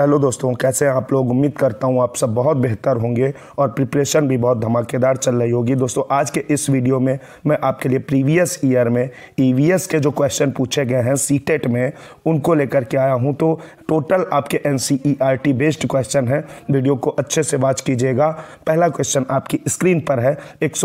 hello दोस्तों कैसे हैं आप लोग उम्मीद करता हूं आप सब बहुत बेहतर होंगे और प्रिपरेशन भी बहुत धमाकेदार चल रही होगी दोस्तों आज के इस वीडियो में मैं आपके लिए प्रीवियस ईयर में ईवीएस e के जो क्वेश्चन पूछे गए हैं सीटेट e में उनको लेकर के आया हूं तो टोटल आपके एन बेस्ड क्वेश्चन है वीडियो को अच्छे से वॉच कीजिएगा पहला क्वेश्चन आपकी स्क्रीन पर है एक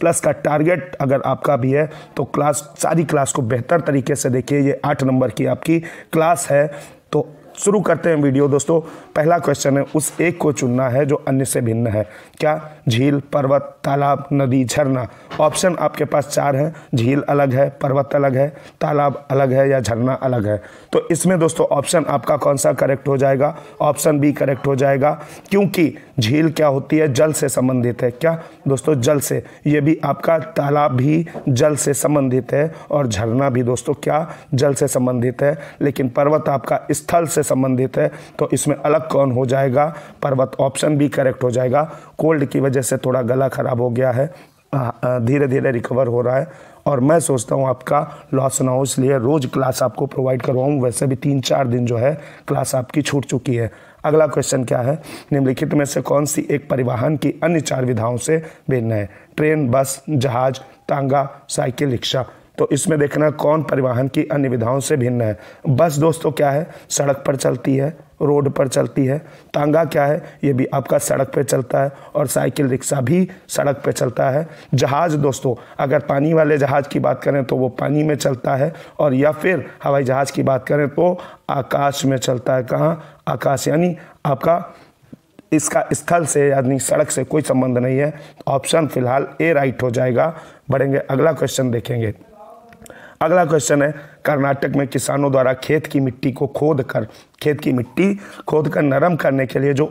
प्लस का टारगेट अगर आपका भी है तो क्लास सारी क्लास को बेहतर तरीके से देखिए ये आठ नंबर की आपकी क्लास है तो शुरू करते हैं वीडियो दोस्तों पहला क्वेश्चन है उस एक को चुनना है जो अन्य से भिन्न है क्या झील पर्वत तालाब नदी झरना ऑप्शन आपके पास चार हैं झील अलग है पर्वत अलग है तालाब अलग है या झरना अलग है तो इसमें दोस्तों ऑप्शन आपका कौन सा करेक्ट हो जाएगा ऑप्शन बी करेक्ट हो जाएगा क्योंकि झील क्या होती है जल से संबंधित है क्या दोस्तों जल से ये भी आपका तालाब भी जल से संबंधित है और झरना भी दोस्तों क्या जल से संबंधित है लेकिन पर्वत आपका स्थल से संबंधित है तो इसमें अलग कौन हो जाएगा पर्वत ऑप्शन भी करेक्ट हो जाएगा कोल्ड की वजह से थोड़ा गला खराब हो गया है धीरे धीरे रिकवर हो रहा है और मैं सोचता हूँ आपका लॉस ना हो इसलिए रोज़ क्लास आपको प्रोवाइड करवाऊँ वैसे भी तीन चार दिन जो है क्लास आपकी छूट चुकी है अगला क्वेश्चन क्या है निम्नलिखित में से कौन सी एक परिवहन की अन्य चार विधाओं से भिन्न है ट्रेन बस जहाज तांगा साइकिल रिक्शा तो इसमें देखना कौन परिवहन की अन्य विधाओं से भिन्न है बस दोस्तों क्या है सड़क पर चलती है रोड पर चलती है तांगा क्या है ये भी आपका सड़क पर चलता है और साइकिल रिक्शा भी सड़क पर चलता है जहाज़ दोस्तों अगर पानी वाले जहाज़ की बात करें तो वो पानी में चलता है और या फिर हवाई जहाज़ की बात करें तो आकाश में चलता है कहाँ आकाश यानी आपका इसका स्थल से यानी सड़क से कोई संबंध नहीं है तो ऑप्शन फिलहाल ए राइट हो जाएगा बढ़ेंगे अगला क्वेश्चन देखेंगे अगला क्वेश्चन है कर्नाटक में किसानों द्वारा खेत की मिट्टी को खोद कर खेत की मिट्टी खोद कर नरम करने के लिए जो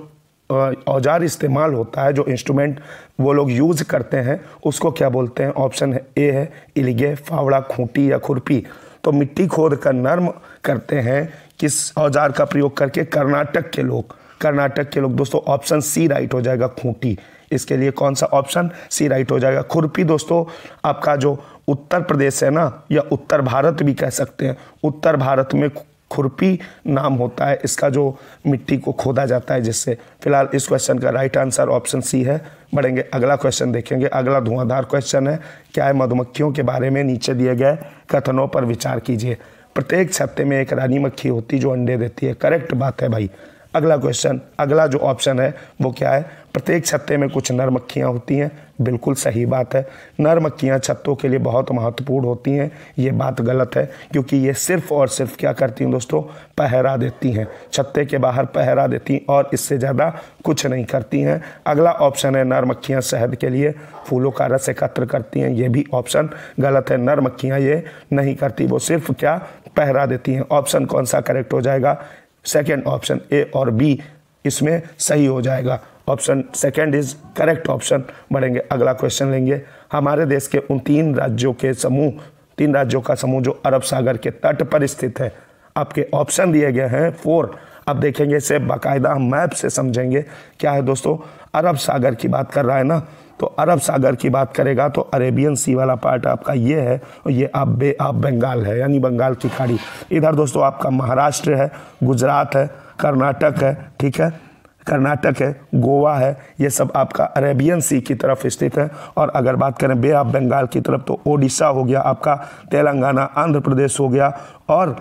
औजार इस्तेमाल होता है जो इंस्ट्रूमेंट वो लोग यूज़ करते हैं उसको क्या बोलते हैं ऑप्शन ए है इलिगे फावड़ा खूंटी या खुरपी तो मिट्टी खोद कर नर्म करते हैं किस औजार का प्रयोग करके कर्नाटक के लोग कर्नाटक के लोग दोस्तों ऑप्शन सी राइट हो जाएगा खूंटी इसके लिए कौन सा ऑप्शन सी राइट हो जाएगा खुरपी दोस्तों आपका जो उत्तर प्रदेश है ना या उत्तर भारत भी कह सकते हैं उत्तर भारत में खुरपी नाम होता है इसका जो मिट्टी को खोदा जाता है जिससे फिलहाल इस क्वेश्चन का राइट आंसर ऑप्शन सी है बढ़ेंगे अगला क्वेश्चन देखेंगे अगला धुआंधार क्वेश्चन है क्या है मधुमक्खियों के बारे में नीचे दिए गए कथनों पर विचार कीजिए प्रत्येक छत्ते में एक रानी मक्खी होती जो अंडे देती है करेक्ट बात है भाई अगला क्वेश्चन अगला जो ऑप्शन है वो क्या है प्रत्येक छत्ते में कुछ नर मक्खियाँ होती हैं बिल्कुल सही बात है नर मक्खियाँ छत्तों के लिए बहुत महत्वपूर्ण होती हैं ये बात गलत है क्योंकि ये सिर्फ और सिर्फ क्या करती हैं दोस्तों पहरा देती हैं छत्ते के बाहर पहरा देती हैं और इससे ज़्यादा कुछ नहीं करती हैं अगला ऑप्शन है नर मक्खियाँ शहद के लिए फूलों का रस एकत्र करती हैं ये भी ऑप्शन गलत है नर मक्खियाँ ये नहीं करती वो सिर्फ क्या पहरा देती हैं ऑप्शन कौन सा करेक्ट हो जाएगा सेकेंड ऑप्शन ए और बी इसमें सही हो जाएगा option second is correct option बढ़ेंगे अगला क्वेश्चन लेंगे हमारे देश के उन तीन राज्यों के समूह तीन राज्यों का समूह जो अरब सागर के तट पर स्थित है आपके ऑप्शन दिए गए हैं फोर अब देखेंगे इसे बाकायदा मैप से समझेंगे क्या है दोस्तों अरब सागर की बात कर रहा है ना तो अरब सागर की बात करेगा तो अरेबियन सी वाला पार्ट आपका ये है और ये आप बे आप बंगाल है यानी बंगाल की खाड़ी इधर दोस्तों आपका महाराष्ट्र है गुजरात है कर्नाटक है ठीक है कर्नाटक है गोवा है ये सब आपका अरेबियन सी की तरफ स्थित है और अगर बात करें बे ऑफ बंगाल की तरफ तो ओडिशा हो गया आपका तेलंगाना आंध्र प्रदेश हो गया और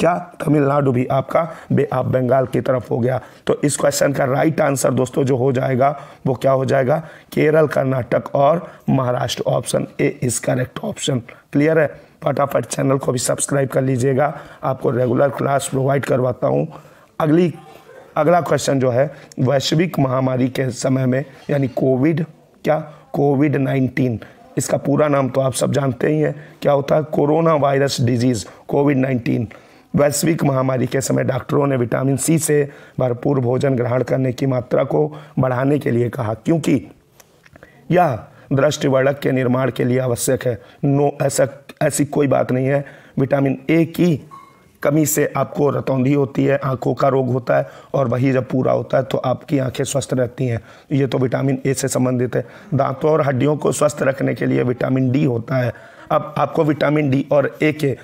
क्या तमिलनाडु भी आपका बे आप बंगाल की तरफ हो गया तो इस क्वेश्चन का राइट आंसर दोस्तों जो हो जाएगा वो क्या हो जाएगा केरल कर्नाटक और Maharashtra option A is correct option clear है फटाफट चैनल को भी सब्सक्राइब कर लीजिएगा आपको रेगुलर क्लास प्रोवाइड करवाता हूँ अगली अगला क्वेश्चन जो है वैश्विक महामारी के समय में यानी कोविड क्या कोविड नाइन्टीन इसका पूरा नाम तो आप सब जानते ही हैं क्या होता है corona virus disease COVID nineteen वैश्विक महामारी के समय डॉक्टरों ने विटामिन सी से भरपूर भोजन ग्रहण करने की मात्रा को बढ़ाने के लिए कहा क्योंकि यह दृष्टिवर्णक के निर्माण के लिए आवश्यक है नो ऐसा ऐसी कोई बात नहीं है विटामिन ए की कमी से आपको रतौंधी होती है आंखों का रोग होता है और वही जब पूरा होता है तो आपकी आंखें स्वस्थ रहती हैं ये तो विटामिन ए से संबंधित है दांतों और हड्डियों को स्वस्थ रखने के लिए विटामिन डी होता है अब आपको विटामिन डी और ए के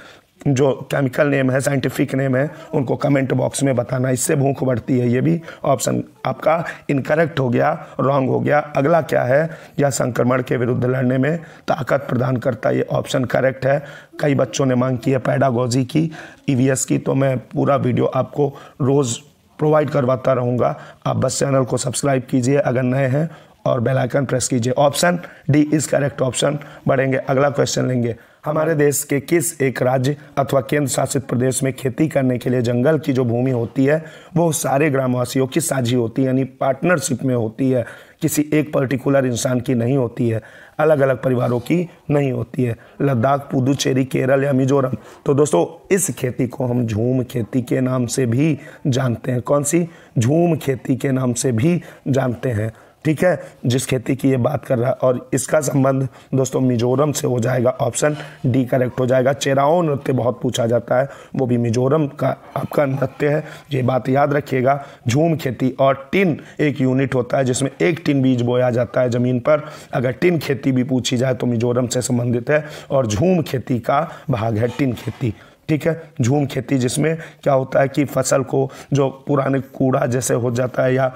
जो केमिकल नेम है साइंटिफिक नेम है उनको कमेंट बॉक्स में बताना इससे भूख बढ़ती है ये भी ऑप्शन आपका इनकरेक्ट हो गया रॉन्ग हो गया अगला क्या है यह संक्रमण के विरुद्ध लड़ने में ताकत प्रदान करता है ये ऑप्शन करेक्ट है कई बच्चों ने मांग की है पैडागोजी की ईवीएस e की तो मैं पूरा वीडियो आपको रोज़ प्रोवाइड करवाता रहूँगा आप बस चैनल को सब्सक्राइब कीजिए अगर नए हैं और बेलाइकन प्रेस कीजिए option D is correct option बढ़ेंगे अगला क्वेश्चन लेंगे हमारे देश के किस एक राज्य अथवा केंद्र शासित प्रदेश में खेती करने के लिए जंगल की जो भूमि होती है वो सारे ग्रामवासियों की साझी होती है यानी पार्टनरशिप में होती है किसी एक पर्टिकुलर इंसान की नहीं होती है अलग अलग परिवारों की नहीं होती है लद्दाख पुदुचेरी केरल या मिजोरम तो दोस्तों इस खेती को हम झूम खेती के नाम से भी जानते हैं कौन सी झूम खेती के नाम से भी जानते हैं ठीक है जिस खेती की ये बात कर रहा है और इसका संबंध दोस्तों मिजोरम से हो जाएगा ऑप्शन डी करेक्ट हो जाएगा चेराओ नृत्य बहुत पूछा जाता है वो भी मिजोरम का आपका नृत्य है ये बात याद रखिएगा झूम खेती और टिन एक यूनिट होता है जिसमें एक टिन बीज बोया जाता है ज़मीन पर अगर टिन खेती भी पूछी जाए तो मिजोरम से संबंधित है और झूम खेती का भाग है टिन खेती ठीक है झूम खेती जिसमें क्या होता है कि फसल को जो पुराने कूड़ा जैसे हो जाता है या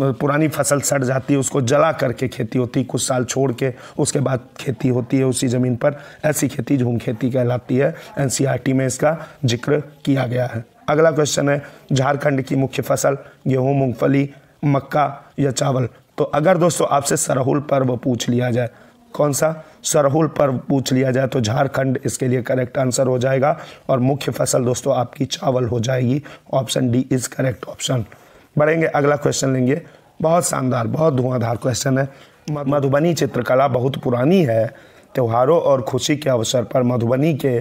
पुरानी फसल सड़ जाती है उसको जला करके खेती होती है कुछ साल छोड़ के उसके बाद खेती होती है उसी ज़मीन पर ऐसी खेती झूम खेती कहलाती है एन e में इसका जिक्र किया गया है अगला क्वेश्चन है झारखंड की मुख्य फसल गेहूँ मूँगफली मक्का या चावल तो अगर दोस्तों आपसे सरहुल पर्व पूछ लिया जाए कौन सा सरहुल पर्व पूछ लिया जाए तो झारखंड इसके लिए करेक्ट आंसर हो जाएगा और मुख्य फसल दोस्तों आपकी चावल हो जाएगी option D is correct option बढ़ेंगे अगला क्वेश्चन लेंगे बहुत शानदार बहुत धुआंधार क्वेश्चन है मधुबनी चित्रकला बहुत पुरानी है त्योहारों और खुशी के अवसर पर मधुबनी के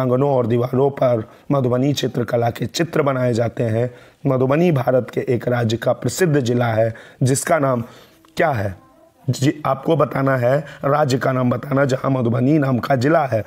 आंगनों और दीवारों पर मधुबनी चित्रकला के चित्र बनाए जाते हैं मधुबनी भारत के एक राज्य का प्रसिद्ध जिला है जिसका नाम क्या है जी आपको बताना है राज्य का नाम बताना जहाँ मधुबनी नाम का जिला है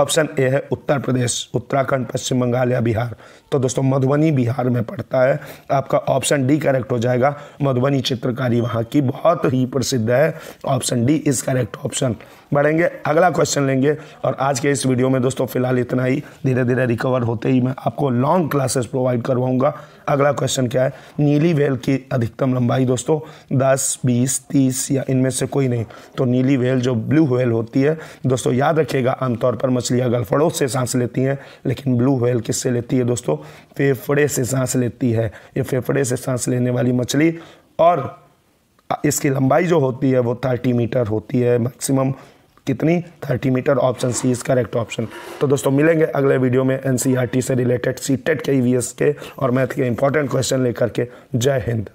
ऑप्शन ए है उत्तर प्रदेश उत्तराखंड पश्चिम बंगाल या बिहार तो दोस्तों मधुबनी बिहार में पड़ता है आपका ऑप्शन डी करेक्ट हो जाएगा मधुबनी चित्रकारी वहाँ की बहुत ही प्रसिद्ध है option D is correct option बढ़ेंगे अगला क्वेश्चन लेंगे और आज के इस वीडियो में दोस्तों फिलहाल इतना ही धीरे धीरे रिकवर होते ही मैं आपको लॉन्ग क्लासेस प्रोवाइड करवाऊँगा अगला क्वेश्चन क्या है नीली वेल की अधिकतम लंबाई दोस्तों दस बीस तीस या इनमें से कोई नहीं तो नीली वेल जो ब्लू वेल होती है दोस्तों याद रखिएगा आमतौर पर मछलियाँ गलफड़ों से सांस लेती हैं लेकिन ब्लू वेल किससे लेती है दोस्तों फेफड़े से सांस लेती है ये फेफड़े से सांस लेने वाली मछली और इसकी लंबाई जो होती है वो थर्टी मीटर होती है मैक्सिमम कितनी 30 metre option C is correct option तो दोस्तों मिलेंगे अगले वीडियो में एनसीईआरटी e से रिलेटेड सी टेट के ईवीएस के और मैथ के इंपॉर्टेंट क्वेश्चन लेकर के जय हिंद